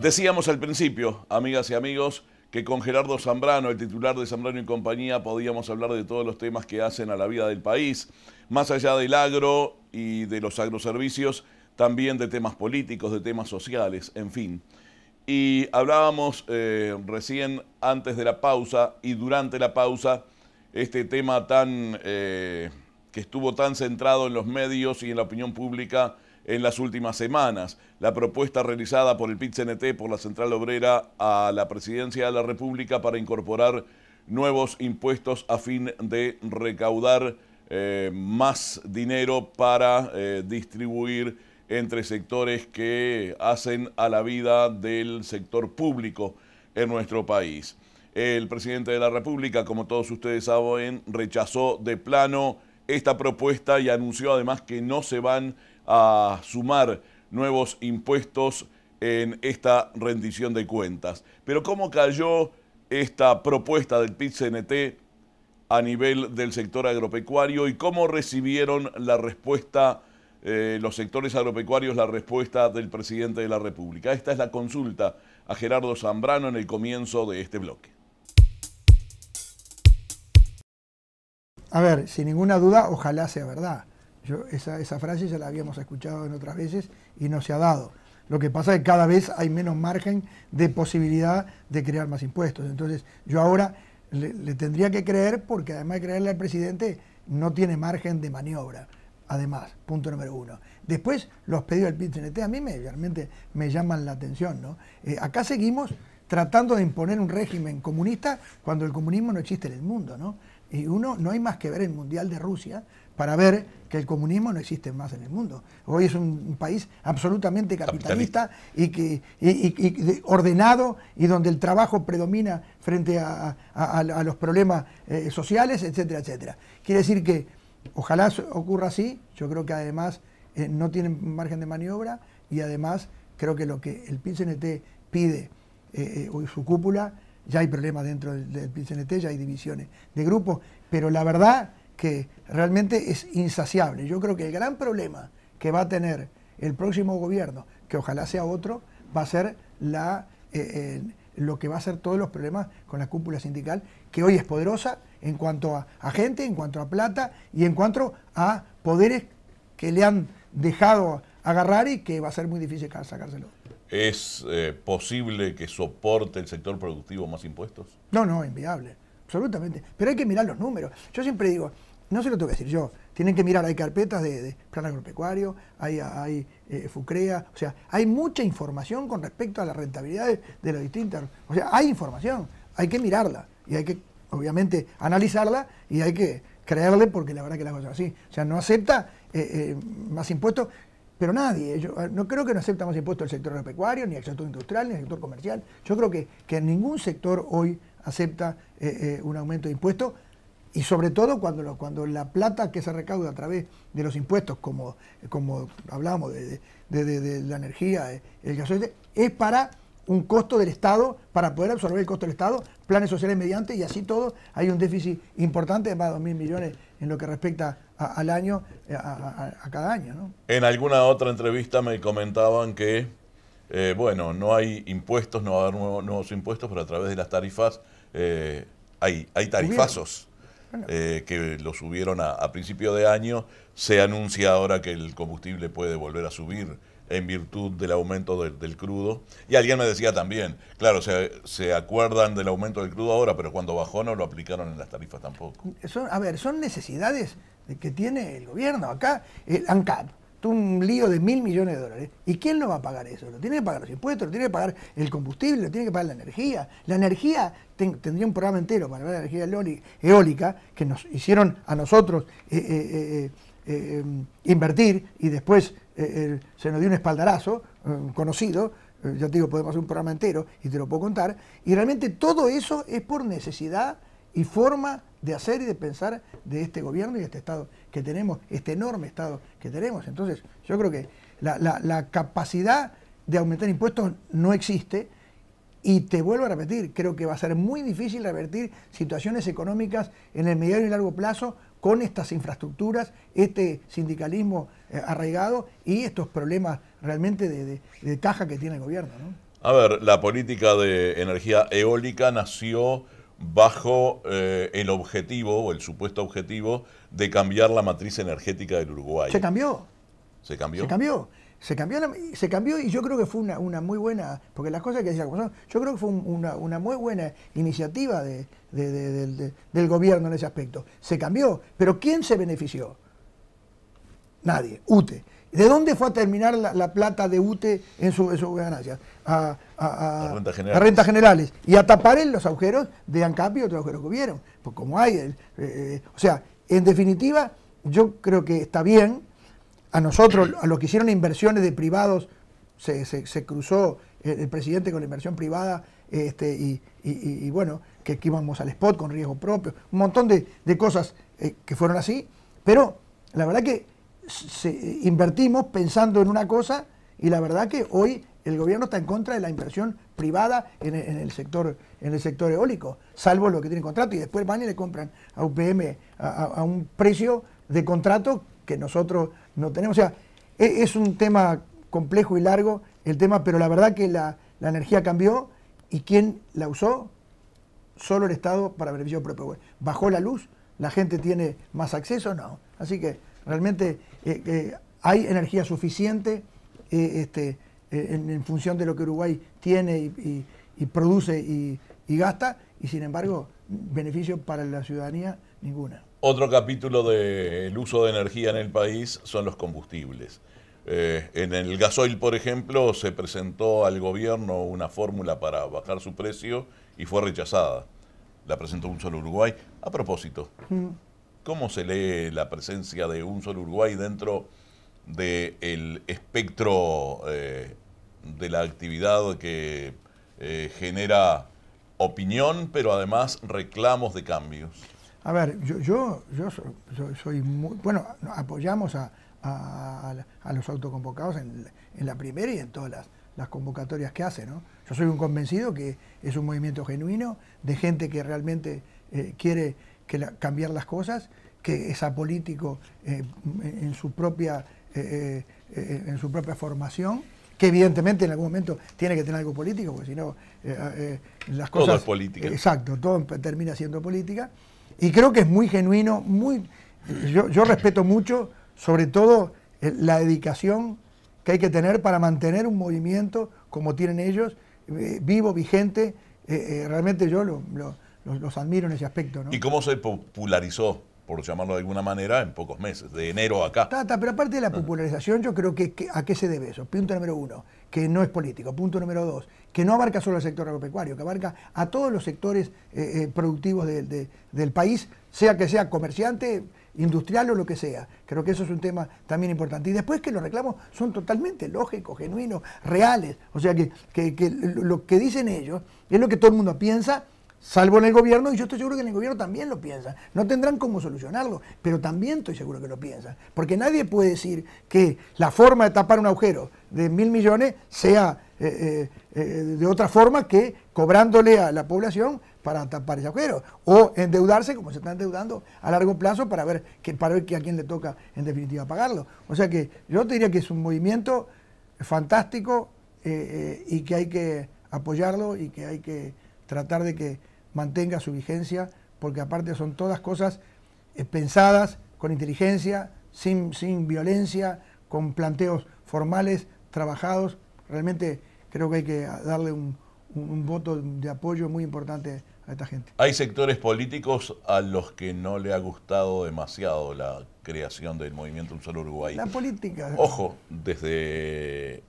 Decíamos al principio, amigas y amigos, que con Gerardo Zambrano, el titular de Zambrano y compañía, podíamos hablar de todos los temas que hacen a la vida del país, más allá del agro y de los agroservicios, también de temas políticos, de temas sociales, en fin. Y hablábamos eh, recién antes de la pausa y durante la pausa, este tema tan eh, que estuvo tan centrado en los medios y en la opinión pública en las últimas semanas. La propuesta realizada por el pit por la Central Obrera a la Presidencia de la República para incorporar nuevos impuestos a fin de recaudar eh, más dinero para eh, distribuir entre sectores que hacen a la vida del sector público en nuestro país. El presidente de la República, como todos ustedes saben, rechazó de plano esta propuesta y anunció además que no se van a sumar nuevos impuestos en esta rendición de cuentas. Pero ¿cómo cayó esta propuesta del PIT-CNT a nivel del sector agropecuario y cómo recibieron la respuesta eh, los sectores agropecuarios la respuesta del presidente de la República? Esta es la consulta a Gerardo Zambrano en el comienzo de este bloque. A ver, sin ninguna duda, ojalá sea verdad esa, frase ya la habíamos escuchado en otras veces y no se ha dado. Lo que pasa es que cada vez hay menos margen de posibilidad de crear más impuestos. Entonces yo ahora le, tendría que creer porque además de creerle al presidente no tiene margen de maniobra. Además, punto número uno. Después, los pedidos del pib a mí me, realmente me llaman la atención. ¿no? Eh, acá seguimos tratando de imponer un régimen comunista cuando el comunismo no existe en el mundo. Y uno, no hay más que ver el Mundial de Rusia, para ver que el comunismo no existe más en el mundo. Hoy es un, país absolutamente capitalista, Y, que, ordenado y donde el trabajo predomina frente a, los problemas eh, sociales, etcétera, etcétera. Quiere decir que ojalá ocurra así, yo creo que además eh, no tienen margen de maniobra y además creo que lo que el PINCNT pide hoy eh, su cúpula, ya hay problemas dentro del, del ya hay divisiones de grupos, pero la verdad que realmente es insaciable. Yo creo que el gran problema que va a tener el próximo gobierno, que ojalá sea otro, va a ser eh, lo que va a ser todos los problemas con la cúpula sindical, que hoy es poderosa en cuanto a, gente, en cuanto a plata y en cuanto a poderes que le han dejado agarrar y que va a ser muy difícil sacárselo. ¿Es eh, posible que soporte el sector productivo más impuestos? No, no, inviable, absolutamente. Pero hay que mirar los números. Yo siempre digo, no se lo tengo que decir yo, tienen que mirar, hay carpetas de, plan agropecuario, hay, eh, FUCREA, o sea, hay mucha información con respecto a la rentabilidad de los distintas. o sea, hay información, hay que mirarla y hay que, obviamente, analizarla y hay que creerle porque la verdad que las cosas así, o sea, no acepta eh, eh, más impuestos, pero nadie, yo no creo que no acepta más impuestos el sector agropecuario, ni el sector industrial, ni el sector comercial, yo creo que, que ningún sector hoy acepta un aumento de impuestos, y sobre todo cuando, cuando la plata que se recauda a través de los impuestos, como, como hablamos de, la energía, eh, el gasoil, es para un costo del Estado, para poder absorber el costo del Estado, planes sociales mediante, y así todo, hay un déficit importante de más de 2.000 millones en lo que respecta al año, eh, a, cada año. ¿no? En alguna otra entrevista me comentaban que, eh, bueno, no hay impuestos, no va a haber nuevos, impuestos, pero a través de las tarifas hay, hay tarifazos. Eh, que lo subieron a, principio de año. Se anuncia ahora que el combustible puede volver a subir en virtud del aumento del, crudo. Y alguien me decía también, claro, se, acuerdan del aumento del crudo ahora, pero cuando bajó no lo aplicaron en las tarifas tampoco. a ver, son necesidades que tiene el gobierno. Acá, el eh, un lío de mil millones de dólares. ¿Y quién lo va a pagar eso? Lo tiene que pagar los impuestos, lo tiene que pagar el combustible, lo tiene que pagar la energía. La energía, tendría un programa entero para la energía eólica, que nos hicieron a nosotros eh, eh, eh, invertir y después se nos dio un espaldarazo conocido. ya te digo, podemos hacer un programa entero y te lo puedo contar. Y realmente todo eso es por necesidad y forma de hacer y de pensar de este gobierno y de este Estado que tenemos, este enorme Estado que tenemos. Entonces, yo creo que la, capacidad de aumentar impuestos no existe y te vuelvo a repetir, creo que va a ser muy difícil revertir situaciones económicas en el medio y largo plazo con estas infraestructuras, este sindicalismo eh, arraigado y estos problemas realmente de, caja que tiene el gobierno. A ver, la política de energía eólica nació bajo eh, el objetivo o el supuesto objetivo de cambiar la matriz energética del Uruguay. Se cambió. Se cambió. Se cambió. Se cambió, y yo creo que fue una, muy buena, porque las cosas que decía yo creo que fue una, muy buena iniciativa del gobierno en ese aspecto. Se cambió, pero ¿quién se benefició? Nadie, UTE. ¿De dónde fue a terminar la, plata de UTE en sus ganancias? A, rentas generales. Y a tapar en los agujeros de ANCAP y otros agujeros que hubieron. Pues como hay. Eh, eh, o sea, en definitiva, yo creo que está bien. A nosotros, a los que hicieron inversiones de privados, se, cruzó eh, el, presidente con la inversión privada este, y, bueno, que, aquí íbamos al spot con riesgo propio. Un montón de, cosas que fueron así. Pero la verdad que invertimos pensando en una cosa y la verdad que hoy el gobierno está en contra de la inversión privada en, el, sector, en el sector eólico, salvo lo que tienen contrato y después van y le compran a UPM a, un precio de contrato que nosotros no tenemos. O sea, e, es, un tema complejo y largo el tema, pero la verdad que la, la energía cambió y ¿quién la usó? Solo el Estado para beneficio propio. Bajó la luz, la gente tiene más acceso, no. Así que realmente eh, eh, hay energía suficiente eh, este, en, función de lo que Uruguay tiene y, produce y, gasta, y sin embargo, beneficio para la ciudadanía ninguna. Otro capítulo del uso de energía en el país son los combustibles. en el gasoil, por ejemplo, se presentó al gobierno una fórmula para bajar su precio y fue rechazada. La presentó un solo Uruguay. A propósito, mm. ¿Cómo se lee la presencia de un solo Uruguay dentro del espectro eh, de la actividad que eh, genera opinión, pero además reclamos de cambios? A ver, yo, yo, soy, muy... Bueno, apoyamos a, los autoconvocados en, la primera y en todas las, convocatorias que hacen. ¿no? Yo soy un convencido que es un movimiento genuino de gente que realmente eh, quiere que cambiar las cosas, que es apolítico eh, en, su propia, eh, eh, en su propia formación, que evidentemente en algún momento tiene que tener algo político, porque si no las cosas... Todo es política. Exacto, todo em, termina siendo política. Y creo que es muy genuino, muy... Yo, respeto mucho, sobre todo, la dedicación que hay que tener para mantener un movimiento como tienen ellos, vivo, vigente. realmente yo lo los, admiro en ese aspecto. ¿no? ¿Y cómo se popularizó por llamarlo de alguna manera, en pocos meses, de enero acá. Tata, pero aparte de la ah. popularización, yo creo que, a qué se debe eso. Punto número uno, que no es político. Punto número dos, que no abarca solo el sector agropecuario, que abarca a todos los sectores eh, eh, productivos del país, sea que sea comerciante, industrial o lo que sea. Creo que eso es un tema también importante. Y después que los reclamos son totalmente lógicos, genuinos, reales. O sea, que, que lo que dicen ellos es lo que todo el mundo piensa salvo en el gobierno, y yo estoy seguro que en el gobierno también lo piensa. No tendrán cómo solucionarlo, pero también estoy seguro que lo piensan. Porque nadie puede decir que la forma de tapar un agujero de mil millones sea eh, eh, eh, de otra forma que cobrándole a la población para tapar ese agujero, o endeudarse como se está endeudando a largo plazo para ver, que, para a quién le toca en definitiva pagarlo. O sea que yo te diría que es un movimiento fantástico y que hay que apoyarlo y que hay que tratar de que mantenga su vigencia, porque aparte son todas cosas eh, pensadas con inteligencia, sin, sin violencia, con planteos formales, trabajados. Realmente creo que hay que darle un, voto de apoyo muy importante a esta gente. Hay sectores políticos a los que no le ha gustado demasiado la creación del movimiento Un Solo Uruguay. La política. Ojo, desde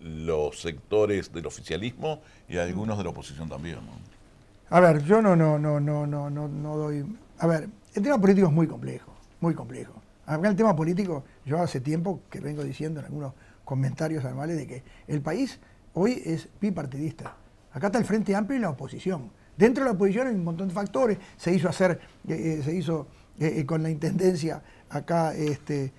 los sectores del oficialismo y algunos de la oposición también. A ver, yo no, no, no, no, no, no, doy. A ver, el tema político es muy complejo, muy complejo. Acá el tema político, yo hace tiempo que vengo diciendo en algunos comentarios anuales de que el país hoy es bipartidista. Acá está el Frente Amplio y la oposición. Dentro de la oposición hay un montón de factores. Se hizo hacer, eh, eh, se hizo eh, con la intendencia acá este,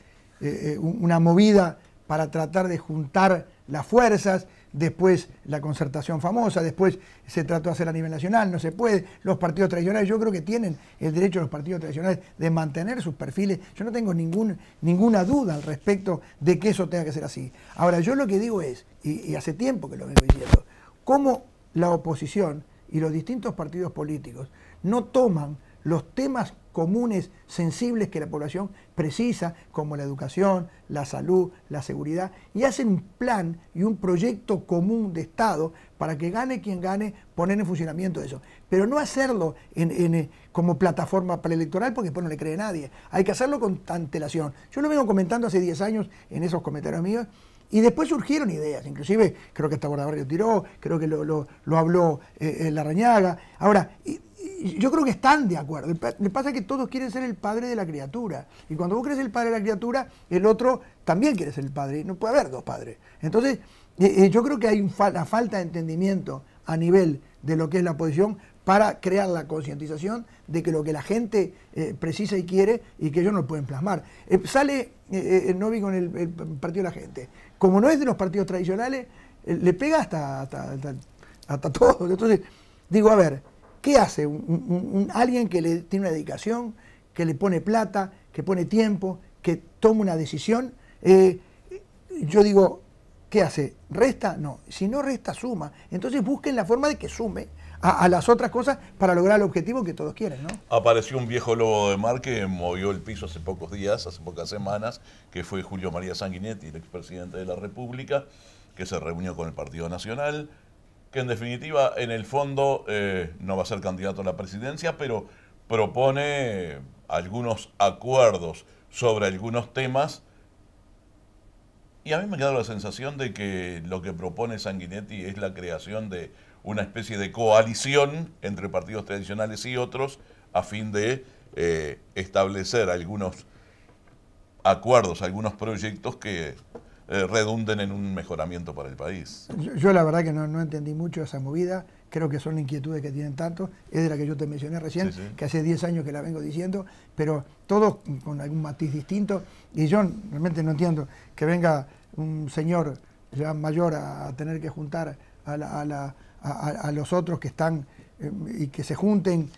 una movida para tratar de juntar las fuerzas después la concertación famosa, después se trató de hacer a nivel nacional, no se puede, los partidos tradicionales, yo creo que tienen el derecho los partidos tradicionales de mantener sus perfiles, yo no tengo ningún, ninguna duda al respecto de que eso tenga que ser así. Ahora, yo lo que digo es, y, y hace tiempo que lo vengo diciendo, cómo la oposición y los distintos partidos políticos no toman los temas comunes, sensibles que la población precisa, como la educación, la salud, la seguridad, y hacen un plan y un proyecto común de Estado para que gane quien gane, poner en funcionamiento eso. Pero no hacerlo en, en, eh, como plataforma preelectoral porque después no le cree nadie. Hay que hacerlo con antelación. Yo lo vengo comentando hace 10 años en esos comentarios míos. Y después surgieron ideas, inclusive creo que hasta Guardabarrio tiró, creo que lo, habló eh, eh, Larrañaga. Ahora, yo creo que están de acuerdo. Le pasa que todos quieren ser el padre de la criatura. Y cuando vos crees el padre de la criatura, el otro también quiere ser el padre. No puede haber dos padres. Entonces, eh, eh, yo creo que hay una falta de entendimiento a nivel de lo que es la posición para crear la concientización de que lo que la gente eh, precisa y quiere y que ellos no lo pueden plasmar. sale el Novi con el, partido de la gente. Como no es de los partidos tradicionales, le pega hasta, hasta, hasta, hasta todo. Entonces, digo, a ver, ¿Qué hace un, alguien que le tiene una dedicación, que le pone plata, que pone tiempo, que toma una decisión? Eh, yo digo, ¿qué hace? ¿Resta? No. Si no resta, suma. Entonces busquen la forma de que sume a, las otras cosas para lograr el objetivo que todos quieren, ¿no? Apareció un viejo lobo de mar que movió el piso hace pocos días, hace pocas semanas, que fue Julio María Sanguinetti, el expresidente de la República, que se reunió con el Partido Nacional, que en definitiva en el fondo eh, no va a ser candidato a la presidencia, pero propone algunos acuerdos sobre algunos temas. Y a mí me ha quedado la sensación de que lo que propone Sanguinetti es la creación de una especie de coalición entre partidos tradicionales y otros a fin de eh, establecer algunos acuerdos, algunos proyectos que eh, redunden en un mejoramiento para el país. Yo, la verdad que no, entendí mucho esa movida, creo que son inquietudes que tienen tanto, es de la que yo te mencioné recién, que hace 10 años que la vengo diciendo, pero todos con algún matiz distinto, y yo realmente no entiendo que venga un señor ya mayor a, tener que juntar a, los otros que están eh, y que se junten.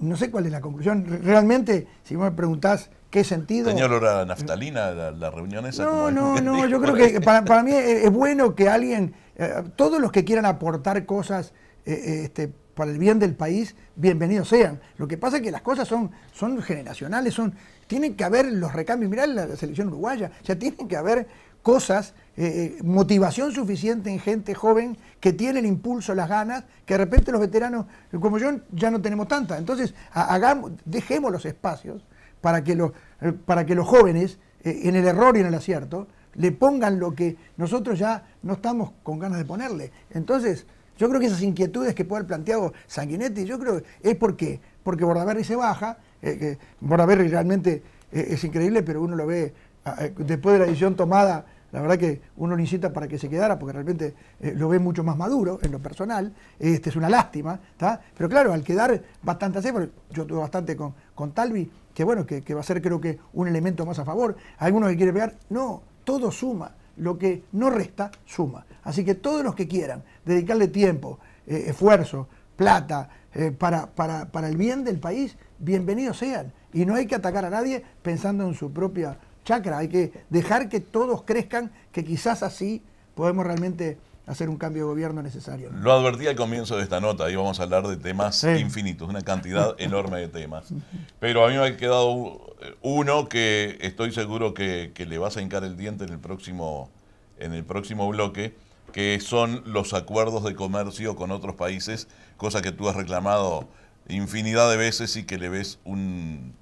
No sé cuál es la conclusión. Realmente, si me preguntás ¿Qué sentido? Señora olor naftalina la, reunión esa? No, no, no, yo creo que para, mí es, bueno que alguien, eh, todos los que quieran aportar cosas eh, eh, este, para el bien del país, bienvenidos sean. Lo que pasa es que las cosas son, son generacionales, son, tienen que haber los recambios, mirá la, selección uruguaya, o sea, tienen que haber cosas, motivación suficiente en gente joven que tiene el impulso, las ganas, que de repente los veteranos, como yo, ya no tenemos tanta. Entonces, hagamos, dejemos los espacios para que los, eh, para que los jóvenes, eh, en el error y en el acierto, le pongan lo que nosotros ya no estamos con ganas de ponerle. Entonces, yo creo que esas inquietudes que puede haber planteado Sanguinetti, yo creo que es porque, porque Bordaberry se baja, eh, realmente eh, es increíble, pero uno lo ve ah, después de la decisión tomada la verdad que uno lo incita para que se quedara, porque realmente eh, lo ve mucho más maduro en lo personal, este es una lástima, pero claro, al quedar bastante así, yo tuve bastante con, Talvi, que bueno, que, va a ser creo que un elemento más a favor, algunos que quiere pegar, no, todo suma, lo que no resta, suma. Así que todos los que quieran dedicarle tiempo, eh, esfuerzo, plata, eh, para, para el bien del país, bienvenidos sean. Y no hay que atacar a nadie pensando en su propia chakra hay que dejar que todos crezcan, que quizás así podemos realmente hacer un cambio de gobierno necesario. Lo advertí al comienzo de esta nota, ahí vamos a hablar de temas infinitos, una cantidad enorme de temas. Pero a mí me ha quedado uno que estoy seguro que, le vas a hincar el diente en el próximo, en el próximo bloque, que son los acuerdos de comercio con otros países, cosa que tú has reclamado infinidad de veces y que le ves un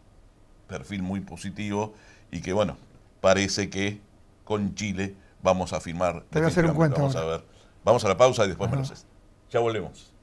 perfil muy positivo y que bueno, parece que con Chile vamos a firmar. Voy hacer un cuento vamos a ver. Vamos a la pausa y después Ya volvemos.